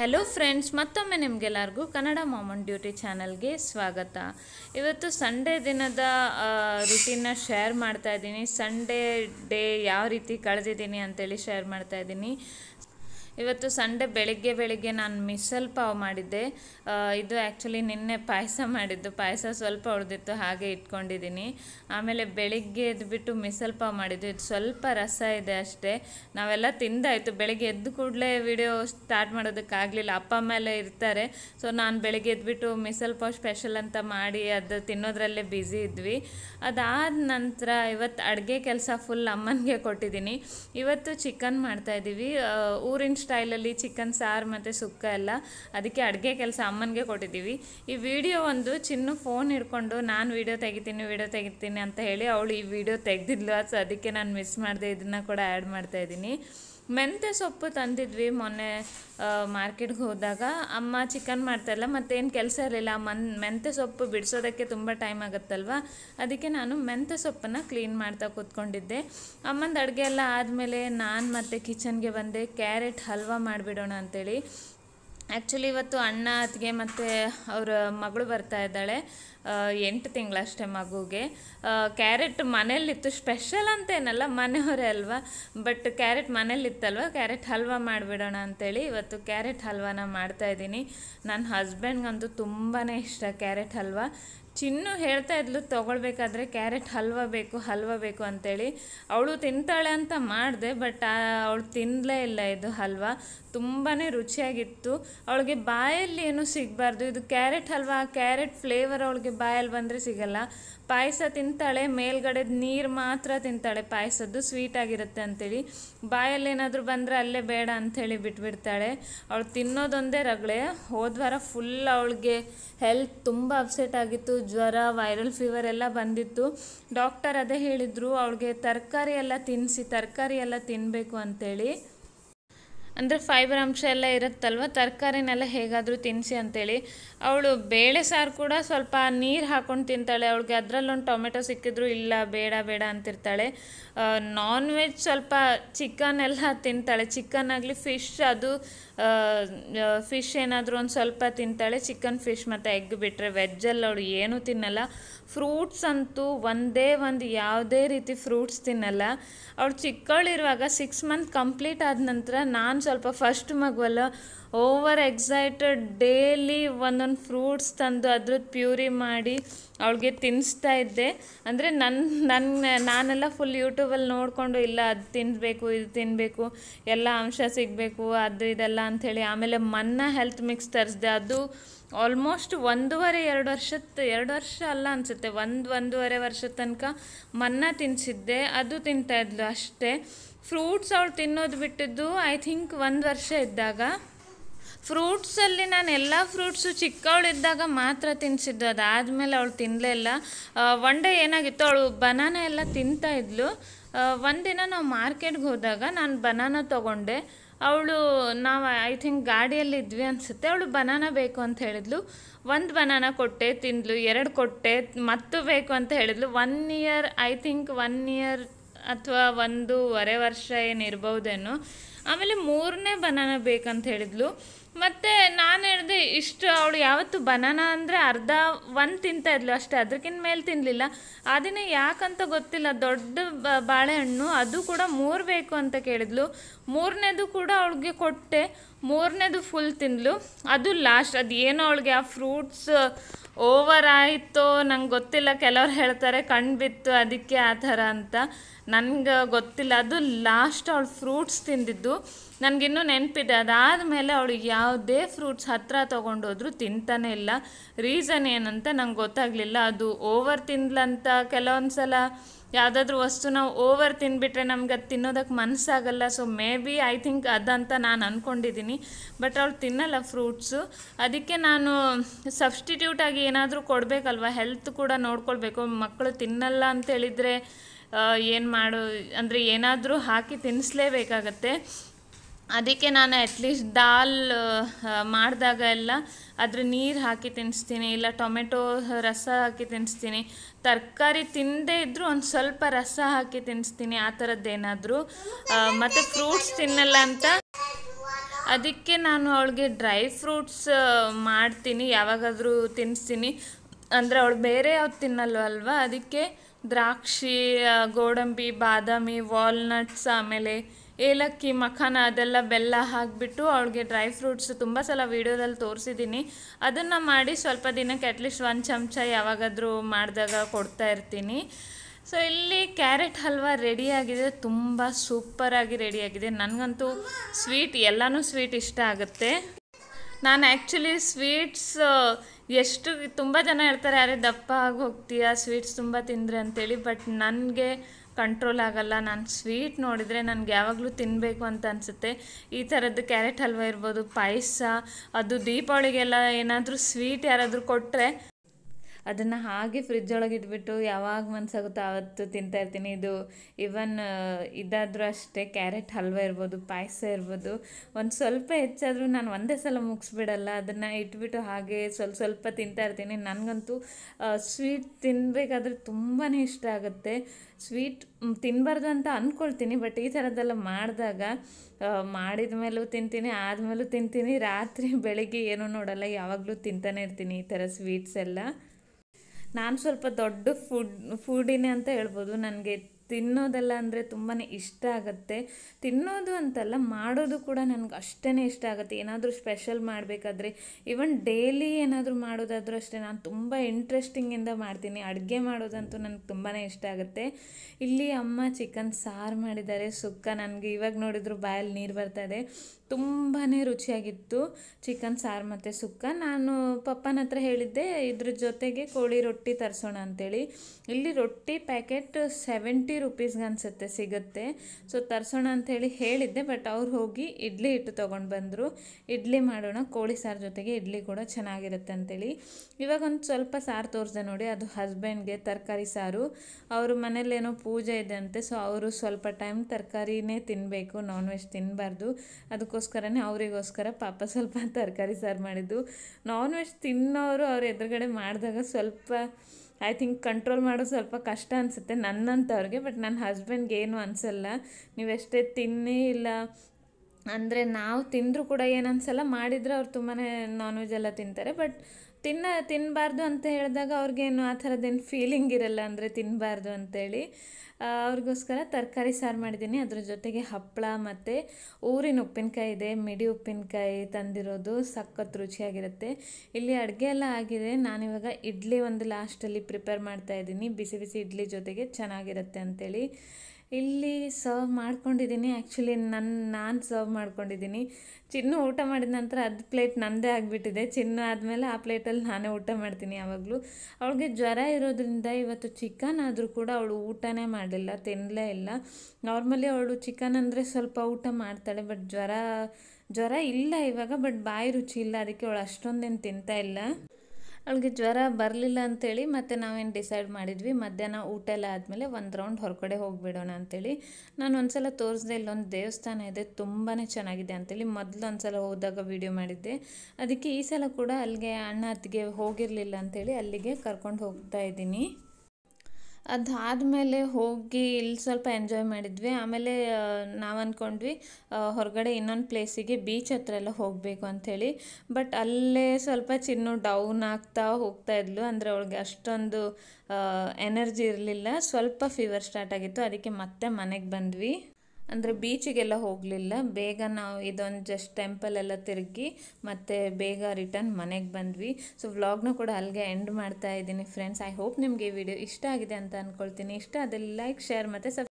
hello friends ಮತ್ತೊಮ್ಮೆ ನಿಮಗೆಲ್ಲರಿಗೂ Kannada ಮಾಮನ್ duty ಚಾನಲ್ಗೆ ಸ್ವಾಗತ ಇವತ್ತು ಸಂಡೇ ದಿನದ ರುಟೀನ್ನ ಶೇರ್ ಮಾಡ್ತಾ ಇದ್ದೀನಿ ಸಂಡೇ ಡೇ ಯಾವ ರೀತಿ ಕಳೆದಿದ್ದೀನಿ ಅಂತೇಳಿ ಶೇರ್ ಮಾಡ್ತಾ ಇದ್ದೀನಿ ಇವತ್ತು ಸಂಡೆ ಬೆಳಗ್ಗೆ ಬೆಳಗ್ಗೆ ನಾನು ಮಿಸಲ್ ಪಾವ್ ಮಾಡಿದ್ದೆ ಇದು ಆ್ಯಕ್ಚುಲಿ ನಿನ್ನೆ ಪಾಯಸ ಮಾಡಿದ್ದು ಪಾಯಸ ಸ್ವಲ್ಪ ಉಳಿದಿತ್ತು ಹಾಗೆ ಇಟ್ಕೊಂಡಿದ್ದೀನಿ ಆಮೇಲೆ ಬೆಳಿಗ್ಗೆ ಎದ್ದುಬಿಟ್ಟು ಮಿಸಲ್ ಪಾವ್ ಮಾಡಿದ್ದು ಇದು ಸ್ವಲ್ಪ ರಸ ಇದೆ ಅಷ್ಟೇ ನಾವೆಲ್ಲ ತಿಂದಾಯಿತು ಬೆಳಗ್ಗೆ ಎದ್ದು ಕೂಡಲೇ ವಿಡಿಯೋ ಸ್ಟಾರ್ಟ್ ಮಾಡೋದಕ್ಕಾಗಲಿಲ್ಲ ಅಪ್ಪ ಅಮ್ಮ ಎಲ್ಲ ಇರ್ತಾರೆ ಸೊ ನಾನು ಬೆಳಗ್ಗೆ ಎದ್ದುಬಿಟ್ಟು ಮಿಸಲ್ ಪಾವ್ ಸ್ಪೆಷಲ್ ಅಂತ ಮಾಡಿ ಅದು ತಿನ್ನೋದ್ರಲ್ಲೇ ಬ್ಯುಸಿ ಇದ್ವಿ ಅದಾದ ನಂತರ ಇವತ್ತು ಅಡುಗೆ ಕೆಲಸ ಫುಲ್ ಅಮ್ಮನಿಗೆ ಕೊಟ್ಟಿದ್ದೀನಿ ಇವತ್ತು ಚಿಕನ್ ಮಾಡ್ತಾಯಿದ್ದೀವಿ ಊರಿನ ಸ್ಟೈಲಲ್ಲಿ ಚಿಕನ್ ಸಾರು ಮತ್ತು ಸುಕ್ಕ ಎಲ್ಲ ಅದಕ್ಕೆ ಅಡುಗೆ ಕೆಲಸ ಅಮ್ಮನಿಗೆ ಕೊಟ್ಟಿದ್ದೀವಿ ಈ ವಿಡಿಯೋ ಒಂದು ಚಿನ್ನು ಫೋನ್ ಹಿಡ್ಕೊಂಡು ನಾನು ವಿಡಿಯೋ ತೆಗಿತೀನಿ ವಿಡಿಯೋ ತೆಗಿತೀನಿ ಅಂತ ಹೇಳಿ ಅವಳು ಈ ವಿಡಿಯೋ ತೆಗೆದಿದ್ಲು ಸೊ ಅದಕ್ಕೆ ನಾನು ಮಿಸ್ ಮಾಡಿದೆ ಇದನ್ನು ಕೂಡ ಆ್ಯಡ್ ಮಾಡ್ತಾಯಿದ್ದೀನಿ ಮೆಂತ್ಯ ಸೊಪ್ಪು ತಂದಿದ್ವಿ ಮೊನ್ನೆ ಮಾರ್ಕೆಟ್ಗೆ ಹೋದಾಗ ಅಮ್ಮ ಚಿಕನ್ ಮಾಡ್ತಾಯಿಲ್ಲ ಮತ್ತೇನು ಕೆಲಸ ಇರಲಿಲ್ಲ ಮನ್ ಮೆಂತ್ಯ ಸೊಪ್ಪು ಬಿಡಿಸೋದಕ್ಕೆ ತುಂಬ ಟೈಮ್ ಆಗುತ್ತಲ್ವ ಅದಕ್ಕೆ ನಾನು ಮೆಂತ್ಯ ಸೊಪ್ಪನ್ನು ಕ್ಲೀನ್ ಮಾಡ್ತಾ ಕೂತ್ಕೊಂಡಿದ್ದೆ ಅಮ್ಮಂದು ಅಡುಗೆ ಎಲ್ಲ ಆದಮೇಲೆ ನಾನು ಮತ್ತು ಕಿಚನ್ಗೆ ಬಂದೆ ಕ್ಯಾರೆಟ್ ಹಲ್ವಾ ಮಾಡಿಬಿಡೋಣ ಅಂಥೇಳಿ ಆ್ಯಕ್ಚುಲಿ ಇವತ್ತು ಅಣ್ಣ ಅತ್ತಿಗೆ ಮತ್ತು ಅವರ ಮಗಳು ಬರ್ತಾ ಇದ್ದಾಳೆ ಎಂಟು ತಿಂಗಳಷ್ಟೇ ಮಗುಗೆ ಕ್ಯಾರೆಟ್ ಮನೇಲಿತ್ತು ಸ್ಪೆಷಲ್ ಅಂತೇನಲ್ಲ ಮನೆಯವರೇ ಅಲ್ವಾ ಬಟ್ ಕ್ಯಾರೆಟ್ ಮನೇಲಿತ್ತಲ್ವ ಕ್ಯಾರೆಟ್ ಹಲ್ವಾ ಮಾಡಿಬಿಡೋಣ ಅಂತೇಳಿ ಇವತ್ತು ಕ್ಯಾರೆಟ್ ಹಲ್ವಾನ ಮಾಡ್ತಾಯಿದ್ದೀನಿ ನನ್ನ ಹಸ್ಬೆಂಡ್ಗಂತೂ ತುಂಬಾ ಇಷ್ಟ ಕ್ಯಾರೆಟ್ ಹಲ್ವಾ ಚಿನ್ನು ಹೇಳ್ತಾ ಇದ್ಲು ತೊಗೊಳ್ಬೇಕಾದ್ರೆ ಕ್ಯಾರೆಟ್ ಹಲ್ವಾ ಬೇಕು ಹಲ್ವಾ ಬೇಕು ಅಂತೇಳಿ ಅವಳು ತಿಂತಾಳೆ ಅಂತ ಮಾಡಿದೆ ಬಟ್ ಅವಳು ತಿನ್ನಲೇ ಇಲ್ಲ ಇದು ಹಲ್ವಾ ತುಂಬಾ ರುಚಿಯಾಗಿತ್ತು ಅವಳಿಗೆ ಬಾಯಲ್ಲಿ ಏನು ಸಿಗಬಾರ್ದು ಇದು ಕ್ಯಾರೆಟ್ ಹಲ್ವಾ ಕ್ಯಾರೆಟ್ ಫ್ಲೇವರ್ ಅವಳಿಗೆ ಬಾಯಲ್ಲಿ ಬಂದರೆ ಸಿಗಲ್ಲ ಪಾಯಸ ತಿಂತಾಳೆ ಮೇಲ್ಗಡೆ ನೀರು ಮಾತ್ರ ತಿಂತಾಳೆ ಪಾಯಸದ್ದು ಸ್ವೀಟಾಗಿರುತ್ತೆ ಅಂತೇಳಿ ಬಾಯಲ್ಲಿ ಏನಾದರೂ ಬಂದರೆ ಅಲ್ಲೇ ಬೇಡ ಅಂಥೇಳಿ ಬಿಟ್ಬಿಡ್ತಾಳೆ ಅವಳು ತಿನ್ನೋದೊಂದೇ ರಗಳೆ ಹೋದ್ವಾರ ಫುಲ್ ಅವಳಿಗೆ ಹೆಲ್ತ್ ತುಂಬ ಅಪ್ಸೆಟ್ ಆಗಿತ್ತು ಜ್ವರ ವೈರಲ್ ಫೀವರ್ ಎಲ್ಲ ಬಂದಿತ್ತು ಡಾಕ್ಟರ್ ಅದೇ ಹೇಳಿದರು ಅವಳಿಗೆ ತರಕಾರಿ ಎಲ್ಲ ತಿನ್ನಿಸಿ ತರಕಾರಿ ಎಲ್ಲ ತಿನ್ನಬೇಕು ಅಂತೇಳಿ ಅಂದರೆ ಫೈಬರ್ ಅಂಶ ಎಲ್ಲ ಇರುತ್ತಲ್ವ ತರಕಾರಿನೆಲ್ಲ ಹೇಗಾದರೂ ತಿನ್ನಿಸಿ ಅಂತೇಳಿ ಅವಳು ಬೇಳೆ ಸಾರು ಕೂಡ ಸ್ವಲ್ಪ ನೀರು ಹಾಕ್ಕೊಂಡು ತಿಂತಾಳೆ ಅವಳಿಗೆ ಅದರಲ್ಲೊಂದು ಟೊಮೆಟೊ ಸಿಕ್ಕಿದ್ರು ಇಲ್ಲ ಬೇಡ ಬೇಡ ಅಂತಿರ್ತಾಳೆ ನಾನ್ ವೆಜ್ ಸ್ವಲ್ಪ ಚಿಕನ್ ಎಲ್ಲ ತಿಂತಾಳೆ ಚಿಕನ್ ಆಗಲಿ ಫಿಶ್ ಅದು ಫಿಶ್ ಏನಾದರೂ ಒಂದು ಸ್ವಲ್ಪ ತಿಂತಾಳೆ ಚಿಕನ್ ಫಿಶ್ ಮತ್ತು ಎಗ್ ಬಿಟ್ಟರೆ ವೆಜ್ಜಲ್ಲಿ ಅವಳು ಏನೂ ತಿನ್ನಲ್ಲ ಫ್ರೂಟ್ಸ್ ಅಂತೂ ಒಂದೇ ಒಂದು ಯಾವುದೇ ರೀತಿ ಫ್ರೂಟ್ಸ್ ತಿನ್ನಲ್ಲ ಅವಳು ಚಿಕ್ಕವಳಿರುವಾಗ ಸಿಕ್ಸ್ ಮಂತ್ ಕಂಪ್ಲೀಟ್ ಆದ ನಂತರ ನಾನು ಸ್ವಲ್ಪ ಫಸ್ಟ್ ಮಗುವಲ್ಲ ಓವರ್ ಎಕ್ಸೈಟೆಡ್ ಡೇಲಿ ಒಂದೊಂದು ಫ್ರೂಟ್ಸ್ ತಂದು ಅದ್ರದ್ದು ಪ್ಯೂರಿ ಮಾಡಿ ಅವಳಿಗೆ ತಿನ್ನಿಸ್ತಾ ಇದ್ದೆ ಅಂದರೆ ನನ್ನ ನನ್ನ ನಾನೆಲ್ಲ ಫುಲ್ ಯೂಟ್ಯೂಬಲ್ಲಿ ನೋಡಿಕೊಂಡು ಇಲ್ಲ ಅದು ತಿನ್ನಬೇಕು ಇದು ತಿನ್ನಬೇಕು ಎಲ್ಲ ಅಂಶ ಸಿಗಬೇಕು ಅದು ಇದೆಲ್ಲ ಅಂಥೇಳಿ ಆಮೇಲೆ ಮನ್ನ ಹೆಲ್ತ್ ಮಿಕ್ಸ್ ತರಿಸಿದೆ ಅದು ಆಲ್ಮೋಸ್ಟ್ ಒಂದೂವರೆ ಎರಡು ವರ್ಷದ ಎರಡು ವರ್ಷ ಅಲ್ಲ ಅನಿಸುತ್ತೆ ಒಂದು ಒಂದೂವರೆ ವರ್ಷ ತನಕ ಮನ್ನ ತಿನ್ನಿಸಿದ್ದೆ ಅದು ತಿಂತಾಯಿದ್ಲು ಅಷ್ಟೇ ಫ್ರೂಟ್ಸ್ ಅವಳು ತಿನ್ನೋದು ಬಿಟ್ಟಿದ್ದು ಐ ಥಿಂಕ್ ಒಂದು ವರ್ಷ ಇದ್ದಾಗ ಫ್ರೂಟ್ಸಲ್ಲಿ ನಾನು ಎಲ್ಲ ಫ್ರೂಟ್ಸು ಚಿಕ್ಕವಳಿದ್ದಾಗ ಮಾತ್ರ ತಿನ್ನಿಸಿದ್ದು ಅದಾದಮೇಲೆ ಅವಳು ತಿನ್ನಲೇ ಇಲ್ಲ ಒನ್ ಡೇ ಏನಾಗಿತ್ತು ಅವಳು ಬನಾನ ಎಲ್ಲ ತಿಂತಾ ಇದ್ಲು ಒಂದಿನ ನಾವು ಮಾರ್ಕೆಟ್ಗೆ ಹೋದಾಗ ನಾನು ಬನಾನ ತೊಗೊಂಡೆ ಅವಳು ನಾವು ಐ ಥಿಂಕ್ ಗಾಡಿಯಲ್ಲಿ ಇದ್ವಿ ಅನಿಸುತ್ತೆ ಅವಳು ಬನಾನ ಬೇಕು ಅಂತ ಹೇಳಿದ್ಲು ಒಂದು ಬನಾನ ಕೊಟ್ಟೆ ತಿಂದ್ಲು ಎರಡು ಕೊಟ್ಟೆ ಮತ್ತು ಬೇಕು ಅಂತ ಹೇಳಿದ್ಲು one year I think one year ಅಥವಾ ಒಂದೂವರೆ ವರ್ಷ ಏನಿರ್ಬೋದೇನು ಆಮೇಲೆ ಮೂರನೇ ಬನಾನ ಬೇಕಂತ ಹೇಳಿದ್ಲು ಮತ್ತು ನಾನು ಹೇಳಿದೆ ಇಷ್ಟು ಅವಳು ಯಾವತ್ತು ಬನಾನ ಅಂದರೆ ಅರ್ಧ ಒಂದು ತಿಂತಾ ಇದ್ಲು ಅಷ್ಟೇ ಅದಕ್ಕಿಂತ ಮೇಲೆ ತಿನ್ನಲಿಲ್ಲ ಆ ದಿನ ಯಾಕಂತ ಗೊತ್ತಿಲ್ಲ ದೊಡ್ಡ ಬಾಳೆಹಣ್ಣು ಅದು ಕೂಡ ಮೂರು ಬೇಕು ಅಂತ ಕೇಳಿದ್ಲು ಮೂರನೇದು ಕೂಡ ಅವಳಿಗೆ ಕೊಟ್ಟೆ ಮೂರನೇದು ಫುಲ್ ತಿಂದಳು ಅದು ಲಾಸ್ಟ್ ಅದು ಏನೋ ಅವಳಿಗೆ ಆ ಫ್ರೂಟ್ಸ್ ಓವರ್ ಆಯಿತೋ ನಂಗೆ ಗೊತ್ತಿಲ್ಲ ಕೆಲವ್ರು ಹೇಳ್ತಾರೆ ಕಣ್ಣು ಬಿತ್ತು ಅದಕ್ಕೆ ಆ ಥರ ಅಂತ ನನಗೆ ಗೊತ್ತಿಲ್ಲ ಅದು ಲಾಸ್ಟ್ ಅವಳು ಫ್ರೂಟ್ಸ್ ತಿಂದಿದ್ದು ನನಗಿನ್ನೂ ನೆನಪಿದೆ ಅದಾದಮೇಲೆ ಅವಳು ಯಾವುದೇ ಫ್ರೂಟ್ಸ್ ಹತ್ತಿರ ತೊಗೊಂಡೋದ್ರೂ ತಿಂತಾನೆ ಇಲ್ಲ ರೀಸನ್ ಏನಂತ ನಂಗೆ ಗೊತ್ತಾಗಲಿಲ್ಲ ಅದು ಓವರ್ ತಿಂದ್ಲಂತ ಕೆಲವೊಂದು ಸಲ ಯಾವುದಾದ್ರೂ ವಸ್ತು ನಾವು ಓವರ್ ತಿನ್ಬಿಟ್ರೆ ನಮ್ಗೆ ಅದು ತಿನ್ನೋದಕ್ಕೆ ಮನಸ್ಸಾಗಲ್ಲ so maybe I think ಅದಂತ ನಾನು ಅಂದ್ಕೊಂಡಿದ್ದೀನಿ ಬಟ್ ಅವಳು ತಿನ್ನಲ್ಲ ಫ್ರೂಟ್ಸು ಅದಕ್ಕೆ ನಾನು ಸಬ್ಸ್ಟಿಟ್ಯೂಟಾಗಿ ಏನಾದರೂ ಕೊಡಬೇಕಲ್ವ ಹೆಲ್ತ್ ಕೂಡ ನೋಡ್ಕೊಳ್ಬೇಕು ಮಕ್ಕಳು ತಿನ್ನಲ್ಲ ಅಂತ ಏನು ಮಾಡು ಅಂದರೆ ಏನಾದರೂ ಹಾಕಿ ತಿನ್ನಿಸ್ಲೇಬೇಕಾಗತ್ತೆ ಅದಕ್ಕೆ ನಾನು ಅಟ್ಲೀಸ್ಟ್ ದಾಲ್ ಮಾಡಿದಾಗ ಎಲ್ಲ ಅದ್ರ ನೀರು ಹಾಕಿ ತಿನ್ನಿಸ್ತೀನಿ ಇಲ್ಲ ಟೊಮೆಟೊ ರಸ ಹಾಕಿ ತಿನ್ನಿಸ್ತೀನಿ ತರಕಾರಿ ತಿನ್ನದೇ ಇದ್ದರೂ ಒಂದು ಸ್ವಲ್ಪ ರಸ ಹಾಕಿ ತಿನ್ನಿಸ್ತೀನಿ ಆ ಥರದ್ದೇನಾದರೂ ಮತ್ತು ಫ್ರೂಟ್ಸ್ ತಿನ್ನಲ್ಲ ಅಂತ ಅದಕ್ಕೆ ನಾನು ಅವಳಿಗೆ ಡ್ರೈ ಫ್ರೂಟ್ಸ್ ಮಾಡ್ತೀನಿ ಯಾವಾಗಾದರೂ ತಿನ್ನಿಸ್ತೀನಿ ಅಂದರೆ ಅವಳು ಬೇರೆ ಯಾವ್ದು ತಿನ್ನಲ್ವಲ್ವ ಅದಕ್ಕೆ ದ್ರಾಕ್ಷಿ ಗೋಡಂಬಿ ಬಾದಾಮಿ ವಾಲ್ನಟ್ಸ್ ಆಮೇಲೆ ಏಲಕ್ಕಿ ಮಖಾನ ಅದೆಲ್ಲ ಬೆಲ್ಲ ಹಾಕಿಬಿಟ್ಟು ಅವಳಿಗೆ ಡ್ರೈ ಫ್ರೂಟ್ಸ್ ತುಂಬ ಸಲ ವೀಡಿಯೋದಲ್ಲಿ ತೋರಿಸಿದ್ದೀನಿ ಅದನ್ನು ಮಾಡಿ ಸ್ವಲ್ಪ ದಿನಕ್ಕೆ ಅಟ್ಲೀಸ್ಟ್ ಒಂದು ಚಮಚ ಯಾವಾಗಾದರೂ ಮಾಡಿದಾಗ ಕೊಡ್ತಾ ಇರ್ತೀನಿ ಸೊ ಇಲ್ಲಿ ಕ್ಯಾರೆಟ್ ಹಲ್ವಾ ರೆಡಿಯಾಗಿದೆ ತುಂಬ ಸೂಪರಾಗಿ ರೆಡಿಯಾಗಿದೆ ನನಗಂತೂ ಸ್ವೀಟ್ ಎಲ್ಲನೂ ಸ್ವೀಟ್ ಇಷ್ಟ ಆಗುತ್ತೆ ನಾನು ಆ್ಯಕ್ಚುಲಿ ಸ್ವೀಟ್ಸ್ ಎಷ್ಟು ತುಂಬ ಜನ ಹೇಳ್ತಾರೆ ಯಾರೇ ದಪ್ಪ ಆಗಿ ಹೋಗ್ತೀಯ ಸ್ವೀಟ್ಸ್ ತುಂಬ ತಿಂದರೆ ಅಂತೇಳಿ ಬಟ್ ನನಗೆ ಕಂಟ್ರೋಲ್ ಆಗಲ್ಲ ನಾನು ಸ್ವೀಟ್ ನೋಡಿದರೆ ನನಗೆ ಯಾವಾಗಲೂ ತಿನ್ನಬೇಕು ಅಂತ ಅನಿಸುತ್ತೆ ಈ ಥರದ್ದು ಕ್ಯಾರೆಟ್ ಹಲ್ವಾ ಇರ್ಬೋದು ಪಾಯಸ ಅದು ದೀಪಾವಳಿಗೆಲ್ಲ ಏನಾದರೂ ಸ್ವೀಟ್ ಯಾರಾದರೂ ಕೊಟ್ಟರೆ ಅದನ್ನು ಹಾಗೆ ಫ್ರಿಜ್ ಒಳಗೆ ಇಟ್ಬಿಟ್ಟು ಯಾವಾಗ ಮನಸ್ಸಾಗುತ್ತೋ ಆವತ್ತು ತಿಂತಾ ಇರ್ತೀನಿ ಇದು ಇವನ್ ಇದಾದರೂ ಅಷ್ಟೇ ಕ್ಯಾರೆಟ್ ಹಲ್ವ ಇರ್ಬೋದು ಪಾಯಸ ಇರ್ಬೋದು ಒಂದು ಸ್ವಲ್ಪ ಹೆಚ್ಚಾದರೂ ನಾನು ಒಂದೇ ಸಲ ಮುಗಿಸ್ಬಿಡಲ್ಲ ಅದನ್ನು ಇಟ್ಬಿಟ್ಟು ಹಾಗೆ ಸ್ವಲ್ಪ ಸ್ವಲ್ಪ ತಿಂತಾ ಇರ್ತೀನಿ ನನಗಂತೂ ಸ್ವೀಟ್ ತಿನ್ಬೇಕಾದ್ರೆ ತುಂಬಾ ಇಷ್ಟ ಆಗುತ್ತೆ ಸ್ವೀಟ್ ತಿನ್ನಬಾರ್ದು ಅಂತ ಅಂದ್ಕೊಳ್ತೀನಿ ಬಟ್ ಈ ಥರದ್ದೆಲ್ಲ ಮಾಡಿದಾಗ ಮಾಡಿದ ಮೇಲೂ ತಿಂತೀನಿ ಆದಮೇಲೂ ತಿಂತೀನಿ ರಾತ್ರಿ ಬೆಳಿಗ್ಗೆ ಏನೂ ನೋಡಲ್ಲ ಯಾವಾಗಲೂ ತಿಂತಾನೆ ಇರ್ತೀನಿ ಈ ಥರ ಸ್ವೀಟ್ಸ್ ಎಲ್ಲ ನಾನು ಸ್ವಲ್ಪ ದೊಡ್ಡ ಫುಡ್ ಫುಡಿನ ಅಂತ ಹೇಳ್ಬೋದು ನನಗೆ ತಿನ್ನೋದೆಲ್ಲ ಅಂದರೆ ತುಂಬಾ ಇಷ್ಟ ಆಗುತ್ತೆ ತಿನ್ನೋದು ಅಂತಲ್ಲ ಮಾಡೋದು ಕೂಡ ನನಗೆ ಅಷ್ಟೇ ಇಷ್ಟ ಆಗುತ್ತೆ ಏನಾದರೂ ಸ್ಪೆಷಲ್ ಮಾಡಬೇಕಾದ್ರೆ ಈವನ್ ಡೈಲಿ ಏನಾದರೂ ಮಾಡೋದಾದರೂ ಅಷ್ಟೇ ನಾನು ತುಂಬ ಇಂಟ್ರೆಸ್ಟಿಂಗಿಂದ ಮಾಡ್ತೀನಿ ಅಡುಗೆ ಮಾಡೋದಂತೂ ನನಗೆ ತುಂಬಾ ಇಷ್ಟ ಆಗುತ್ತೆ ಇಲ್ಲಿ ಅಮ್ಮ ಚಿಕನ್ ಸಾರು ಮಾಡಿದ್ದಾರೆ ಸುಕ್ಕ ನನಗೆ ಇವಾಗ ನೋಡಿದ್ರು ಬಾಯಲ್ಲಿ ನೀರು ಬರ್ತಾ ಇದೆ ತುಂಬಾ ರುಚಿಯಾಗಿತ್ತು ಚಿಕನ್ ಸಾರು ಮತ್ತು ಸುಕ್ಕ ನಾನು ಪಪ್ಪನ ಹತ್ರ ಹೇಳಿದ್ದೆ ಇದ್ರ ಜೊತೆಗೆ ಕೋಳಿ ರೊಟ್ಟಿ ತರಿಸೋಣ ಅಂಥೇಳಿ ಇಲ್ಲಿ ರೊಟ್ಟಿ ಪ್ಯಾಕೆಟ್ ಸೆವೆಂಟಿ ರುಪೀಸ್ಗೆ ಅನಿಸುತ್ತೆ ಸಿಗುತ್ತೆ ಸೊ ತರಿಸೋಣ ಅಂಥೇಳಿ ಹೇಳಿದ್ದೆ ಬಟ್ ಅವ್ರು ಹೋಗಿ ಇಡ್ಲಿ ಇಟ್ಟು ತೊಗೊಂಡು ಬಂದರು ಇಡ್ಲಿ ಮಾಡೋಣ ಕೋಳಿ ಸಾರು ಜೊತೆಗೆ ಇಡ್ಲಿ ಕೂಡ ಚೆನ್ನಾಗಿರುತ್ತೆ ಅಂತೇಳಿ ಇವಾಗ ಒಂದು ಸ್ವಲ್ಪ ಸಾರು ತೋರಿಸ್ದೆ ನೋಡಿ ಅದು ಹಸ್ಬೆಂಡ್ಗೆ ತರಕಾರಿ ಸಾರು ಅವ್ರ ಮನೇಲೇನೋ ಪೂಜೆ ಇದೆ ಅಂತೆ ಸೊ ಅವರು ಸ್ವಲ್ಪ ಟೈಮ್ ತರಕಾರಿನೇ ತಿನ್ನಬೇಕು ನಾನ್ ವೆಜ್ ತಿನ್ನಬಾರ್ದು ಅದಕ್ಕೋಸ್ಕರ ಅದಕ್ಕೋಸ್ಕರನೇ ಅವರಿಗೋಸ್ಕರ ಪಾಪ ಸ್ವಲ್ಪ ತರಕಾರಿ ಸಾರು ಮಾಡಿದ್ದು ನಾನ್ ವೆಜ್ ತಿನ್ನೋರು ಅವ್ರ ಎದುರುಗಡೆ ಮಾಡಿದಾಗ ಸ್ವಲ್ಪ ಐ ಥಿಂಕ್ ಕಂಟ್ರೋಲ್ ಮಾಡೋದು ಸ್ವಲ್ಪ ಕಷ್ಟ ಅನಿಸುತ್ತೆ ನನ್ನಂಥವ್ರಿಗೆ ಬಟ್ ನನ್ನ ಹಸ್ಬೆಂಡ್ಗೆ ಏನು ಅನಿಸಲ್ಲ ನೀವೆಷ್ಟೇ ತಿನ್ನೇ ಇಲ್ಲ ಅಂದರೆ ನಾವು ತಿಂದರೂ ಕೂಡ ಏನು ಅನಿಸಲ್ಲ ಮಾಡಿದರೆ ಅವ್ರು ತುಂಬಾ ನಾನ್ ವೆಜ್ ಎಲ್ಲ ತಿಂತಾರೆ ಬಟ್ ತಿನ್ನ ತಿನ್ನಬಾರ್ದು ಅಂತ ಹೇಳಿದಾಗ ಅವ್ರಿಗೇನು ಆ ಥರದ್ದೇನು ಫೀಲಿಂಗ್ ಇರಲ್ಲ ಅಂದರೆ ತಿನ್ನಬಾರ್ದು ಅಂತೇಳಿ ಅವ್ರಿಗೋಸ್ಕರ ತರಕಾರಿ ಸಾರು ಮಾಡಿದ್ದೀನಿ ಅದ್ರ ಜೊತೆಗೆ ಹಪ್ಪಳ ಮತ್ತು ಊರಿನ ಉಪ್ಪಿನಕಾಯಿ ಇದೆ ಮಿಡಿ ಉಪ್ಪಿನಕಾಯಿ ತಂದಿರೋದು ಸಖತ್ ರುಚಿಯಾಗಿರುತ್ತೆ ಇಲ್ಲಿ ಅಡುಗೆ ಎಲ್ಲ ಆಗಿದೆ ನಾನಿವಾಗ ಇಡ್ಲಿ ಒಂದು ಲಾಸ್ಟಲ್ಲಿ ಪ್ರಿಪೇರ್ ಮಾಡ್ತಾಯಿದ್ದೀನಿ ಬಿಸಿ ಬಿಸಿ ಇಡ್ಲಿ ಜೊತೆಗೆ ಚೆನ್ನಾಗಿರುತ್ತೆ ಅಂಥೇಳಿ ಇಲ್ಲಿ ಸರ್ವ್ ಮಾಡ್ಕೊಂಡಿದ್ದೀನಿ ಆ್ಯಕ್ಚುಲಿ ನನ್ನ ನಾನು ಸರ್ವ್ ಮಾಡ್ಕೊಂಡಿದ್ದೀನಿ ಚಿನ್ನು ಊಟ ಮಾಡಿದ ನಂತರ ಅದು ಪ್ಲೇಟ್ ನನ್ನದೇ ಆಗಿಬಿಟ್ಟಿದೆ ಚಿನ್ನು ಆದಮೇಲೆ ಆ ಪ್ಲೇಟಲ್ಲಿ ನಾನೇ ಊಟ ಮಾಡ್ತೀನಿ ಯಾವಾಗಲೂ ಅವಳಿಗೆ ಜ್ವರ ಇರೋದ್ರಿಂದ ಇವತ್ತು ಚಿಕನ್ ಆದರೂ ಕೂಡ ಅವಳು ಊಟನೇ ಮಾಡಲಿಲ್ಲ ತಿನ್ನಲೇ ಇಲ್ಲ ನಾರ್ಮಲಿ ಅವಳು ಚಿಕನ್ ಅಂದರೆ ಸ್ವಲ್ಪ ಊಟ ಮಾಡ್ತಾಳೆ ಬಟ್ ಜ್ವರ ಜ್ವರ ಇಲ್ಲ ಇವಾಗ ಬಟ್ ಬಾಯಿ ರುಚಿ ಇಲ್ಲ ಅದಕ್ಕೆ ಅವಳು ಅಷ್ಟೊಂದೇನು ತಿಂತಾ ಇಲ್ಲ ಅವಳಿಗೆ ಜ್ವರ ಬರಲಿಲ್ಲ ಅಂಥೇಳಿ ಮತ್ತು ನಾವೇನು ಡಿಸೈಡ್ ಮಾಡಿದ್ವಿ ಮಧ್ಯಾಹ್ನ ಊಟ ಎಲ್ಲ ಆದಮೇಲೆ ಒಂದು ರೌಂಡ್ ಹೊರಗಡೆ ಹೋಗಿಬಿಡೋಣ ಅಂಥೇಳಿ ನಾನು ಒಂದು ಸಲ ತೋರಿಸ್ದೆ ಇಲ್ಲೊಂದು ದೇವಸ್ಥಾನ ಇದೆ ತುಂಬಾ ಚೆನ್ನಾಗಿದೆ ಅಂಥೇಳಿ ಮೊದಲು ಒಂದು ಸಲ ಹೋದಾಗ ವೀಡಿಯೋ ಮಾಡಿದ್ದೆ ಅದಕ್ಕೆ ಈ ಸಲ ಕೂಡ ಅಲ್ಲಿಗೆ ಅಣ್ಣ ಅತ್ತಿಗೆ ಹೋಗಿರಲಿಲ್ಲ ಅಂಥೇಳಿ ಅಲ್ಲಿಗೆ ಕರ್ಕೊಂಡು ಹೋಗ್ತಾ ಇದ್ದೀನಿ ಅದಾದಮೇಲೆ ಹೋಗಿ ಇಲ್ಲಿ ಸ್ವಲ್ಪ ಎಂಜಾಯ್ ಮಾಡಿದ್ವಿ ಆಮೇಲೆ ನಾವು ಅಂದ್ಕೊಂಡ್ವಿ ಹೊರಗಡೆ ಇನ್ನೊಂದು ಪ್ಲೇಸಿಗೆ ಬೀಚ್ ಹತ್ರ ಎಲ್ಲ ಹೋಗಬೇಕು ಅಂಥೇಳಿ ಬಟ್ ಅಲ್ಲೇ ಸ್ವಲ್ಪ ಚಿನ್ನು ಡೌನ್ ಆಗ್ತಾ ಹೋಗ್ತಾ ಇದ್ಲು ಅಂದರೆ ಅವಳಿಗೆ ಅಷ್ಟೊಂದು ಎನರ್ಜಿ ಇರಲಿಲ್ಲ ಸ್ವಲ್ಪ ಫೀವರ್ ಸ್ಟಾರ್ಟ್ ಆಗಿತ್ತು ಅದಕ್ಕೆ ಮತ್ತೆ ಮನೆಗೆ ಬಂದ್ವಿ ಅಂದರೆ ಬೀಚಿಗೆಲ್ಲ ಹೋಗಲಿಲ್ಲ ಬೇಗ ನಾವು ಇದೊಂದು ಜಸ್ಟ್ ಟೆಂಪಲ್ ಎಲ್ಲ ತಿರುಗಿ ಮತ್ತು ಬೇಗ ರಿಟರ್ನ್ ಮನೆಗೆ ಬಂದ್ವಿ ಸೊ ವ್ಲಾಗ್ನ ಕೂಡ ಅಲ್ಲಿಗೆ ಎಂಡ್ ಮಾಡ್ತಾ ಇದ್ದೀನಿ ಫ್ರೆಂಡ್ಸ್ ಐ ಹೋಪ್ ನಿಮಗೆ ವಿಡಿಯೋ ಇಷ್ಟ ಆಗಿದೆ ಅಂತ ಅಂದ್ಕೊಳ್ತೀನಿ ಇಷ್ಟ ಅದಲ್ಲಿ ಲೈಕ್ ಶೇರ್ ಮತ್ತು ಸಬ್